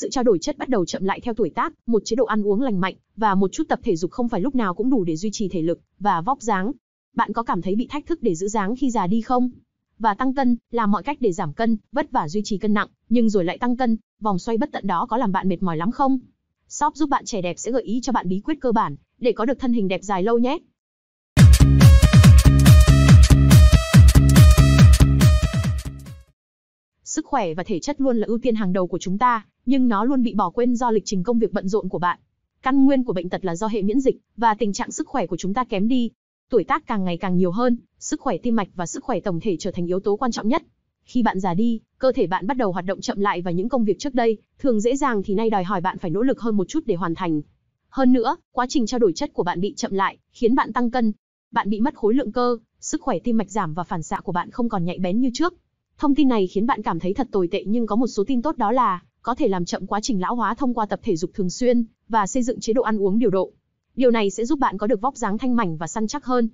Sự trao đổi chất bắt đầu chậm lại theo tuổi tác, một chế độ ăn uống lành mạnh và một chút tập thể dục không phải lúc nào cũng đủ để duy trì thể lực và vóc dáng. Bạn có cảm thấy bị thách thức để giữ dáng khi già đi không? Và tăng cân, là mọi cách để giảm cân, vất vả duy trì cân nặng, nhưng rồi lại tăng cân, vòng xoay bất tận đó có làm bạn mệt mỏi lắm không? Shop giúp bạn trẻ đẹp sẽ gợi ý cho bạn bí quyết cơ bản để có được thân hình đẹp dài lâu nhé. Sức khỏe và thể chất luôn là ưu tiên hàng đầu của chúng ta, nhưng nó luôn bị bỏ quên do lịch trình công việc bận rộn của bạn. Căn nguyên của bệnh tật là do hệ miễn dịch và tình trạng sức khỏe của chúng ta kém đi. Tuổi tác càng ngày càng nhiều hơn, sức khỏe tim mạch và sức khỏe tổng thể trở thành yếu tố quan trọng nhất. Khi bạn già đi, cơ thể bạn bắt đầu hoạt động chậm lại và những công việc trước đây thường dễ dàng thì nay đòi hỏi bạn phải nỗ lực hơn một chút để hoàn thành. Hơn nữa, quá trình trao đổi chất của bạn bị chậm lại, khiến bạn tăng cân. Bạn bị mất khối lượng cơ, sức khỏe tim mạch giảm và phản xạ của bạn không còn nhạy bén như trước. Thông tin này khiến bạn cảm thấy thật tồi tệ nhưng có một số tin tốt đó là có thể làm chậm quá trình lão hóa thông qua tập thể dục thường xuyên và xây dựng chế độ ăn uống điều độ. Điều này sẽ giúp bạn có được vóc dáng thanh mảnh và săn chắc hơn.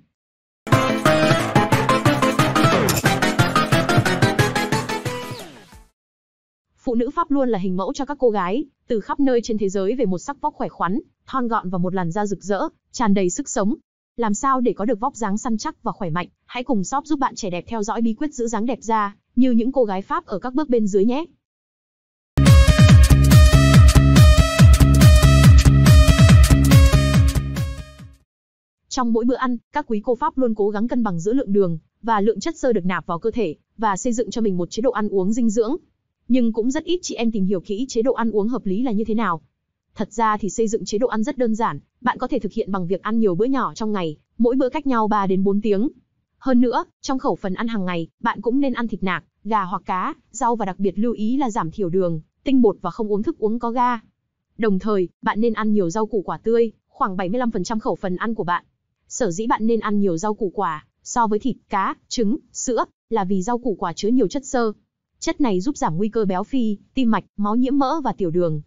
Phụ nữ Pháp luôn là hình mẫu cho các cô gái từ khắp nơi trên thế giới về một sắc vóc khỏe khoắn, thon gọn và một làn da rực rỡ, tràn đầy sức sống. Làm sao để có được vóc dáng săn chắc và khỏe mạnh? Hãy cùng shop giúp bạn trẻ đẹp theo dõi bí quyết giữ dáng đẹp da như những cô gái Pháp ở các bước bên dưới nhé. Trong mỗi bữa ăn, các quý cô Pháp luôn cố gắng cân bằng giữa lượng đường và lượng chất xơ được nạp vào cơ thể và xây dựng cho mình một chế độ ăn uống dinh dưỡng. Nhưng cũng rất ít chị em tìm hiểu kỹ chế độ ăn uống hợp lý là như thế nào. Thật ra thì xây dựng chế độ ăn rất đơn giản, bạn có thể thực hiện bằng việc ăn nhiều bữa nhỏ trong ngày, mỗi bữa cách nhau 3 đến 4 tiếng. Hơn nữa, trong khẩu phần ăn hàng ngày, bạn cũng nên ăn thịt nạc, gà hoặc cá, rau và đặc biệt lưu ý là giảm thiểu đường, tinh bột và không uống thức uống có ga. Đồng thời, bạn nên ăn nhiều rau củ quả tươi, khoảng 75% khẩu phần ăn của bạn. Sở dĩ bạn nên ăn nhiều rau củ quả, so với thịt, cá, trứng, sữa, là vì rau củ quả chứa nhiều chất xơ. Chất này giúp giảm nguy cơ béo phì, tim mạch, máu nhiễm mỡ và tiểu đường.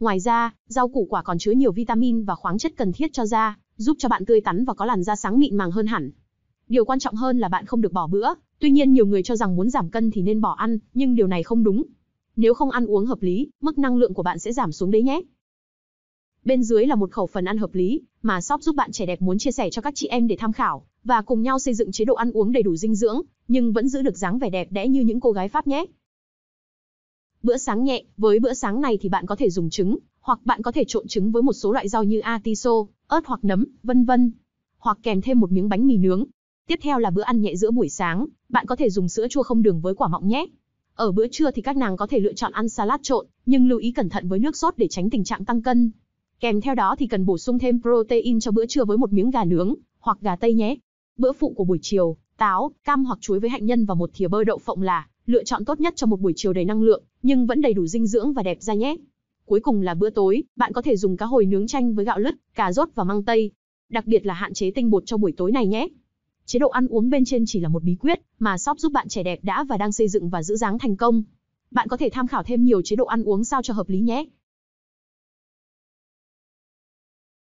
Ngoài ra, rau củ quả còn chứa nhiều vitamin và khoáng chất cần thiết cho da, giúp cho bạn tươi tắn và có làn da sáng mịn màng hơn hẳn. Điều quan trọng hơn là bạn không được bỏ bữa, tuy nhiên nhiều người cho rằng muốn giảm cân thì nên bỏ ăn, nhưng điều này không đúng. Nếu không ăn uống hợp lý, mức năng lượng của bạn sẽ giảm xuống đấy nhé. Bên dưới là một khẩu phần ăn hợp lý mà shop giúp bạn trẻ đẹp muốn chia sẻ cho các chị em để tham khảo và cùng nhau xây dựng chế độ ăn uống đầy đủ dinh dưỡng, nhưng vẫn giữ được dáng vẻ đẹp đẽ như những cô gái Pháp nhé. Bữa sáng nhẹ, với bữa sáng này thì bạn có thể dùng trứng, hoặc bạn có thể trộn trứng với một số loại rau như atiso, ớt hoặc nấm, vân vân, hoặc kèm thêm một miếng bánh mì nướng. Tiếp theo là bữa ăn nhẹ giữa buổi sáng, bạn có thể dùng sữa chua không đường với quả mọng nhé. Ở bữa trưa thì các nàng có thể lựa chọn ăn salad trộn, nhưng lưu ý cẩn thận với nước sốt để tránh tình trạng tăng cân. Kèm theo đó thì cần bổ sung thêm protein cho bữa trưa với một miếng gà nướng, hoặc gà tây nhé. Bữa phụ của buổi chiều, táo, cam hoặc chuối với hạnh nhân và một thìa bơ đậu phộng là lựa chọn tốt nhất cho một buổi chiều đầy năng lượng, nhưng vẫn đầy đủ dinh dưỡng và đẹp da nhé. Cuối cùng là bữa tối, bạn có thể dùng cá hồi nướng chanh với gạo lứt, cà rốt và măng tây. Đặc biệt là hạn chế tinh bột cho buổi tối này nhé. Chế độ ăn uống bên trên chỉ là một bí quyết mà shop giúp bạn trẻ đẹp đã và đang xây dựng và giữ dáng thành công. Bạn có thể tham khảo thêm nhiều chế độ ăn uống sao cho hợp lý nhé.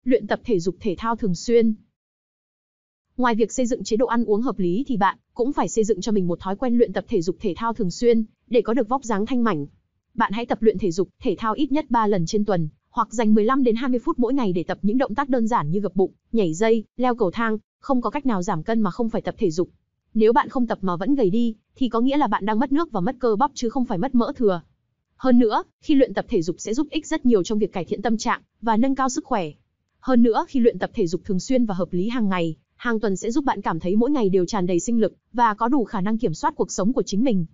luyện tập thể dục thể thao thường xuyên. Ngoài việc xây dựng chế độ ăn uống hợp lý thì bạn cũng phải xây dựng cho mình một thói quen luyện tập thể dục thể thao thường xuyên để có được vóc dáng thanh mảnh. Bạn hãy tập luyện thể dục, thể thao ít nhất 3 lần trên tuần, hoặc dành 15 đến 20 phút mỗi ngày để tập những động tác đơn giản như gập bụng, nhảy dây, leo cầu thang, không có cách nào giảm cân mà không phải tập thể dục. Nếu bạn không tập mà vẫn gầy đi thì có nghĩa là bạn đang mất nước và mất cơ bắp chứ không phải mất mỡ thừa. Hơn nữa, khi luyện tập thể dục sẽ giúp ích rất nhiều trong việc cải thiện tâm trạng và nâng cao sức khỏe. Hơn nữa khi luyện tập thể dục thường xuyên và hợp lý hàng ngày, hàng tuần sẽ giúp bạn cảm thấy mỗi ngày đều tràn đầy sinh lực và có đủ khả năng kiểm soát cuộc sống của chính mình.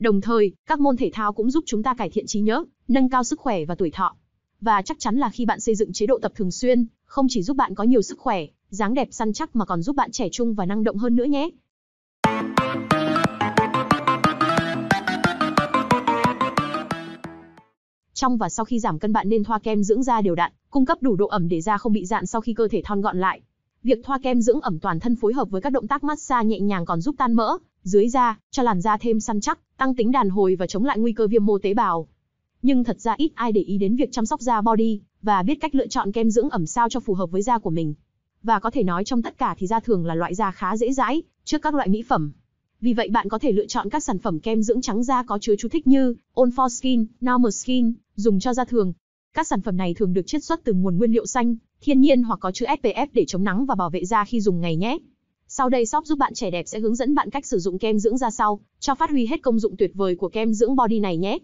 Đồng thời, các môn thể thao cũng giúp chúng ta cải thiện trí nhớ, nâng cao sức khỏe và tuổi thọ. Và chắc chắn là khi bạn xây dựng chế độ tập thường xuyên, không chỉ giúp bạn có nhiều sức khỏe, dáng đẹp săn chắc mà còn giúp bạn trẻ trung và năng động hơn nữa nhé. trong và sau khi giảm cân bạn nên thoa kem dưỡng da đều đặn, cung cấp đủ độ ẩm để da không bị dạn sau khi cơ thể thon gọn lại. Việc thoa kem dưỡng ẩm toàn thân phối hợp với các động tác massage nhẹ nhàng còn giúp tan mỡ dưới da, cho làn da thêm săn chắc, tăng tính đàn hồi và chống lại nguy cơ viêm mô tế bào. Nhưng thật ra ít ai để ý đến việc chăm sóc da body và biết cách lựa chọn kem dưỡng ẩm sao cho phù hợp với da của mình. Và có thể nói trong tất cả thì da thường là loại da khá dễ dãi trước các loại mỹ phẩm. Vì vậy bạn có thể lựa chọn các sản phẩm kem dưỡng trắng da có chứa chú thích như All for Skin, Normal Skin, dùng cho da thường. Các sản phẩm này thường được chiết xuất từ nguồn nguyên liệu xanh, thiên nhiên hoặc có chữ SPF để chống nắng và bảo vệ da khi dùng ngày nhé. Sau đây shop giúp bạn trẻ đẹp sẽ hướng dẫn bạn cách sử dụng kem dưỡng da sau, cho phát huy hết công dụng tuyệt vời của kem dưỡng body này nhé.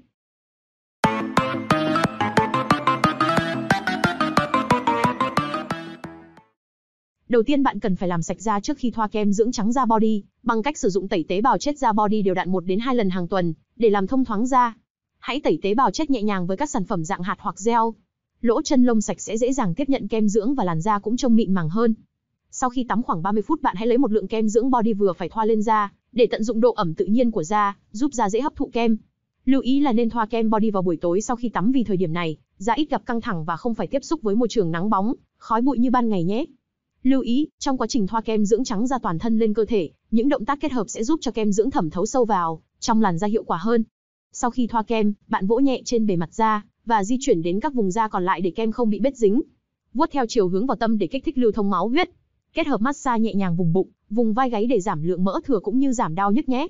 Đầu tiên bạn cần phải làm sạch da trước khi thoa kem dưỡng trắng da body, bằng cách sử dụng tẩy tế bào chết da body đều đặn 1 đến 2 lần hàng tuần để làm thông thoáng da. Hãy tẩy tế bào chết nhẹ nhàng với các sản phẩm dạng hạt hoặc gel. Lỗ chân lông sạch sẽ dễ dàng tiếp nhận kem dưỡng và làn da cũng trông mịn màng hơn. Sau khi tắm khoảng 30 phút bạn hãy lấy một lượng kem dưỡng body vừa phải thoa lên da, để tận dụng độ ẩm tự nhiên của da, giúp da dễ hấp thụ kem. Lưu ý là nên thoa kem body vào buổi tối sau khi tắm vì thời điểm này, da ít gặp căng thẳng và không phải tiếp xúc với môi trường nắng bóng, khói bụi như ban ngày nhé. Lưu ý, trong quá trình thoa kem dưỡng trắng da toàn thân lên cơ thể, những động tác kết hợp sẽ giúp cho kem dưỡng thẩm thấu sâu vào trong làn da hiệu quả hơn. Sau khi thoa kem, bạn vỗ nhẹ trên bề mặt da và di chuyển đến các vùng da còn lại để kem không bị bết dính. Vuốt theo chiều hướng vào tâm để kích thích lưu thông máu huyết. Kết hợp massage nhẹ nhàng vùng bụng, vùng vai gáy để giảm lượng mỡ thừa cũng như giảm đau nhức nhé.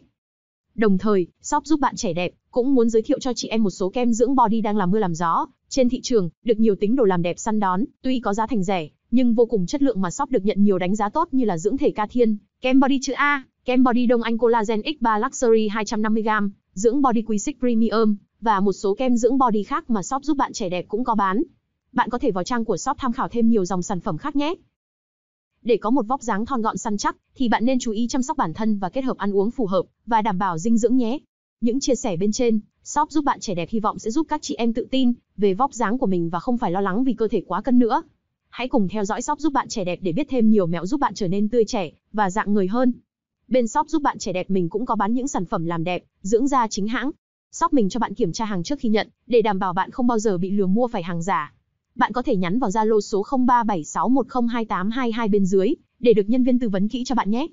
Đồng thời, shop giúp bạn trẻ đẹp cũng muốn giới thiệu cho chị em một số kem dưỡng body đang làm mưa làm gió trên thị trường, được nhiều tính đồ làm đẹp săn đón, tuy có giá thành rẻ nhưng vô cùng chất lượng mà shop được nhận nhiều đánh giá tốt như là dưỡng thể ca thiên, kem body chữ A, kem body Đông Anh collagen X3 Luxury 250g, dưỡng body Quick Premium và một số kem dưỡng body khác mà shop giúp bạn trẻ đẹp cũng có bán. Bạn có thể vào trang của shop tham khảo thêm nhiều dòng sản phẩm khác nhé. Để có một vóc dáng thon gọn săn chắc thì bạn nên chú ý chăm sóc bản thân và kết hợp ăn uống phù hợp và đảm bảo dinh dưỡng nhé. Những chia sẻ bên trên, shop giúp bạn trẻ đẹp hy vọng sẽ giúp các chị em tự tin về vóc dáng của mình và không phải lo lắng vì cơ thể quá cân nữa. Hãy cùng theo dõi shop giúp bạn trẻ đẹp để biết thêm nhiều mẹo giúp bạn trở nên tươi trẻ và dạng người hơn. Bên shop giúp bạn trẻ đẹp mình cũng có bán những sản phẩm làm đẹp, dưỡng da chính hãng. Shop mình cho bạn kiểm tra hàng trước khi nhận, để đảm bảo bạn không bao giờ bị lừa mua phải hàng giả. Bạn có thể nhắn vào Zalo số 0376102822 bên dưới để được nhân viên tư vấn kỹ cho bạn nhé.